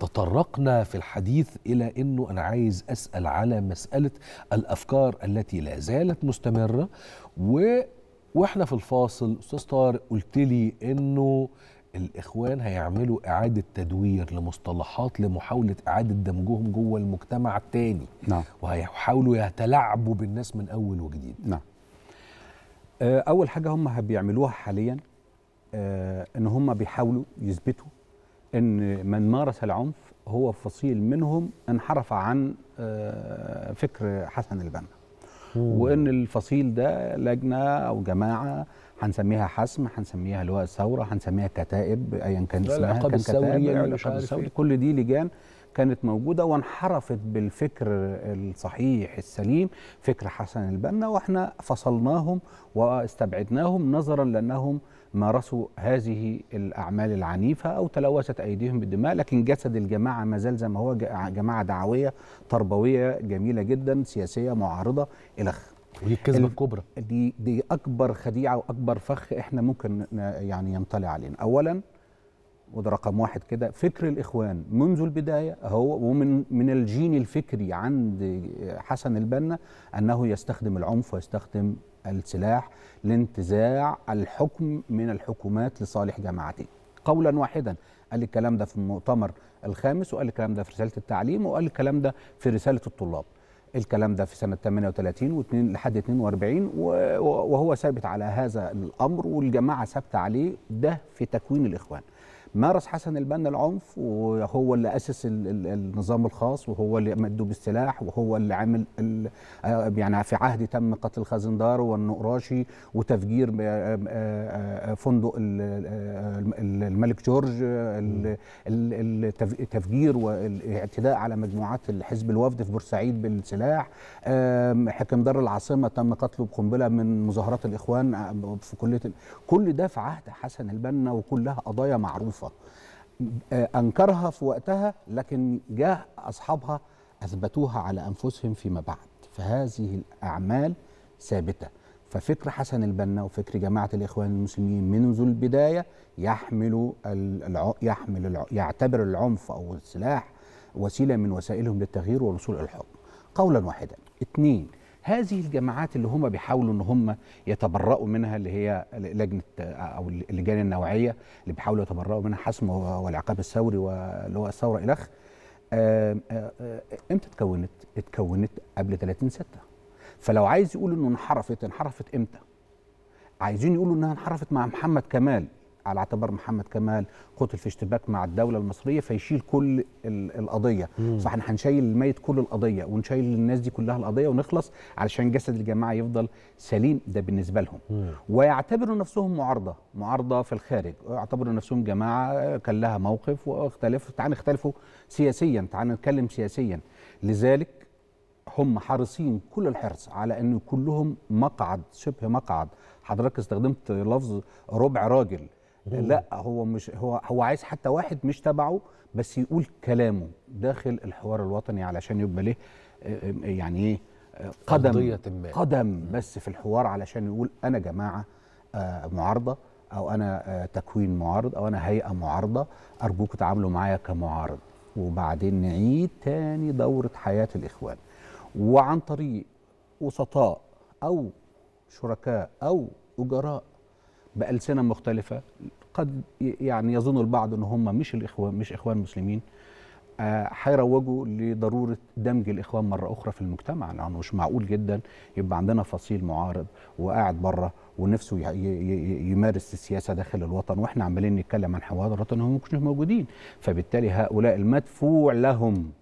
تطرقنا في الحديث الى انه انا عايز اسال على مساله الافكار التي لا زالت مستمره و واحنا في الفاصل استاذ طارق قلت لي انه الاخوان هيعملوا اعاده تدوير لمصطلحات لمحاوله اعاده دمجهم جوه المجتمع التاني نعم وهيحاولوا يتلاعبوا بالناس من اول وجديد نعم آه، اول حاجه هم بيعملوها حاليا آه، ان هم بيحاولوا يثبتوا ان من مارس العنف هو فصيل منهم انحرف عن آه، فكر حسن البنا وان الفصيل ده لجنه او جماعه هنسميها حسم هنسميها لواء الثوره هنسميها كتائب ايا كان اسمها العقاب الثوري يعني، إيه. كل دي لجان كانت موجودة وانحرفت بالفكر الصحيح السليم فكر حسن البنا وإحنا فصلناهم واستبعدناهم نظرا لأنهم مارسوا هذه الأعمال العنيفة أو تلوثت أيديهم بالدماء لكن جسد الجماعة ما زال زي ما هو جماعة دعوية تربوية جميلة جدا سياسية معارضة إلخ ودي الكذبه الكبرى دي دي اكبر خديعه واكبر فخ احنا ممكن يعني ينطلي علينا اولا وده رقم واحد كده فكر الاخوان منذ البدايه هو ومن من الجين الفكري عند حسن البنا انه يستخدم العنف ويستخدم السلاح لانتزاع الحكم من الحكومات لصالح جماعته قولا واحدا قال الكلام ده في المؤتمر الخامس وقال الكلام ده في رساله التعليم وقال الكلام ده في رساله الطلاب الكلام ده في سنة 38 و2 لحد 42 وهو ثابت على هذا الأمر والجماعة ثابتة عليه ده في تكوين الإخوان مارس حسن البنا العنف وهو اللي اسس النظام الخاص وهو اللي مدوا بالسلاح وهو اللي عمل آه، يعني في عهد تم قتل خازندار والنقراشي وتفجير آه، آه، فندق الملك جورج التفجير والاعتداء على مجموعات حزب الوفد في بورسعيد بالسلاح حكم دار العاصمه تم قتله بقنبله من مظاهرات الاخوان في كليه كل ده في عهد حسن البنا وكلها قضايا معروفه الصدفة أنكرها في وقتها لكن جاء أصحابها أثبتوها على أنفسهم فيما بعد فهذه الأعمال ثابتة ففكر حسن البنا وفكر جماعة الإخوان المسلمين منذ البداية يحمل الع... يحمل الع... يعتبر العنف أو السلاح وسيلة من وسائلهم للتغيير والوصول إلى الحكم قولا واحدا اثنين هذه الجماعات اللي هم بيحاولوا ان هم يتبرؤوا منها اللي هي لجنه او اللجان النوعيه اللي بيحاولوا يتبرؤوا منها حسم والعقاب الثوري واللي هو الثوره الخ آه، آه، امتى اتكونت؟ اتكونت قبل 30 6 فلو عايز يقول انه انحرفت انحرفت امتى؟ عايزين يقولوا انها انحرفت مع محمد كمال على اعتبار محمد كمال قتل في اشتباك مع الدوله المصريه فيشيل كل القضيه مم. فاحنا هنشيل الميت كل القضيه ونشيل الناس دي كلها القضيه ونخلص علشان جسد الجماعه يفضل سليم ده بالنسبه لهم مم. ويعتبروا نفسهم معارضه معارضه في الخارج يعتبروا نفسهم جماعه كان لها موقف واختلفوا تعال نختلفوا سياسيا تعال نتكلم سياسيا لذلك هم حريصين كل الحرص على انه كلهم مقعد شبه مقعد حضرتك استخدمت لفظ ربع راجل لا هو مش هو هو عايز حتى واحد مش تبعه بس يقول كلامه داخل الحوار الوطني علشان يبقى ليه آه، آه، يعني ايه آه، قدم قدم بس في الحوار علشان يقول انا جماعه معارضه او انا تكوين معارض او انا هيئه معارضه ارجوكم تعاملوا معايا كمعارض وبعدين نعيد تاني دوره حياه الاخوان وعن طريق وسطاء او شركاء او اجراء بألسنة مختلفة قد يعني يظن البعض ان هم مش الاخوان مش اخوان مسلمين آه، هيروجوا لضروره دمج الاخوان مره اخرى في المجتمع لانه مش معقول جدا يبقى عندنا فصيل معارض وقاعد بره ونفسه يمارس السياسه داخل الوطن واحنا عمالين نتكلم عن حوار الوطن هم مش موجودين فبالتالي هؤلاء المدفوع لهم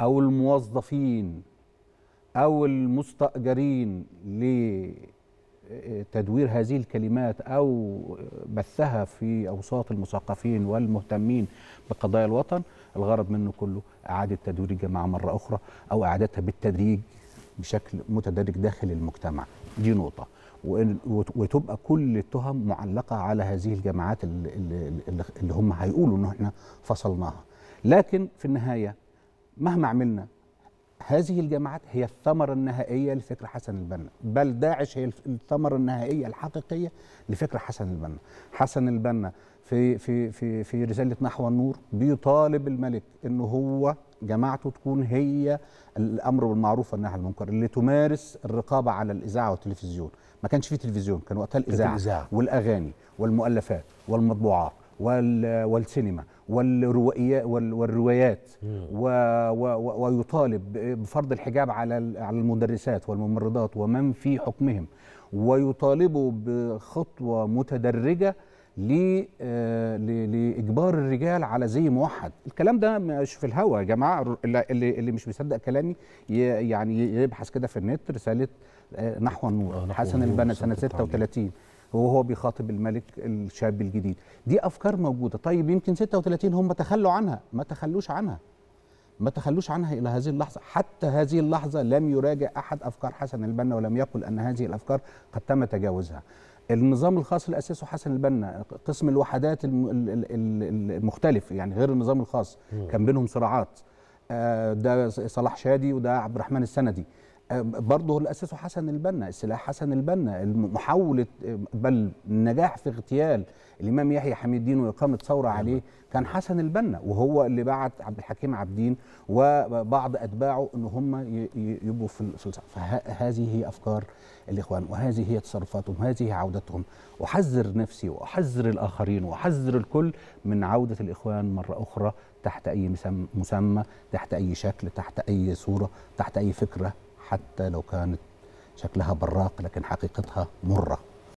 او الموظفين او المستاجرين ل تدوير هذه الكلمات أو بثها في أوساط المثقفين والمهتمين بقضايا الوطن الغرض منه كله إعادة تدوير الجماعة مرة أخرى أو إعادتها بالتدريج بشكل متدرج داخل المجتمع دي نقطة وتبقى كل التهم معلقة على هذه الجماعات اللي هم هيقولوا إن احنا فصلناها لكن في النهاية مهما عملنا هذه الجماعات هي الثمرة النهائية لفكر حسن البنا بل داعش هي الثمرة النهائية الحقيقية لفكر حسن البنا حسن البنا في في في في رسالة نحو النور بيطالب الملك إن هو جماعته تكون هي الأمر بالمعروف والنهي عن المنكر اللي تمارس الرقابة على الإذاعة والتلفزيون ما كانش في تلفزيون كان وقتها الإذاعة, الإذاعة والأغاني والمؤلفات والمطبوعات والسينما والروايات ويطالب بفرض الحجاب على المدرسات والممرضات ومن في حكمهم ويطالبوا بخطوة متدرجة آه، لاجبار الرجال على زي موحد الكلام ده مش في الهوا يا جماعه اللي, اللي مش مصدق كلامي يعني يبحث كده في النت رساله آه، نحو النور آه، نحو حسن البنا سنه 36 وهو بيخاطب الملك الشاب الجديد دي افكار موجوده طيب يمكن 36 هم تخلوا عنها ما تخلوش عنها ما تخلوش عنها الى هذه اللحظه حتى هذه اللحظه لم يراجع احد افكار حسن البنا ولم يقل ان هذه الافكار قد تم تجاوزها النظام الخاص اللي اسسه حسن البنا قسم الوحدات المختلف يعني غير النظام الخاص كان بينهم صراعات آه، ده صلاح شادي وده عبد الرحمن السندي برضه اللي اسسه حسن البنا السلاح حسن البنا محاوله بل النجاح في اغتيال الامام يحيى حميد الدين واقامه ثوره نعم. عليه كان حسن البنا وهو اللي بعت عبد الحكيم عبدين وبعض اتباعه ان هم يبقوا في السلطه فهذه هي افكار الاخوان وهذه هي تصرفاتهم وهذه هي عودتهم احذر نفسي واحذر الاخرين واحذر الكل من عوده الاخوان مره اخرى تحت اي مسمى تحت اي شكل تحت اي صوره تحت اي فكره حتى لو كانت شكلها براق لكن حقيقتها مرة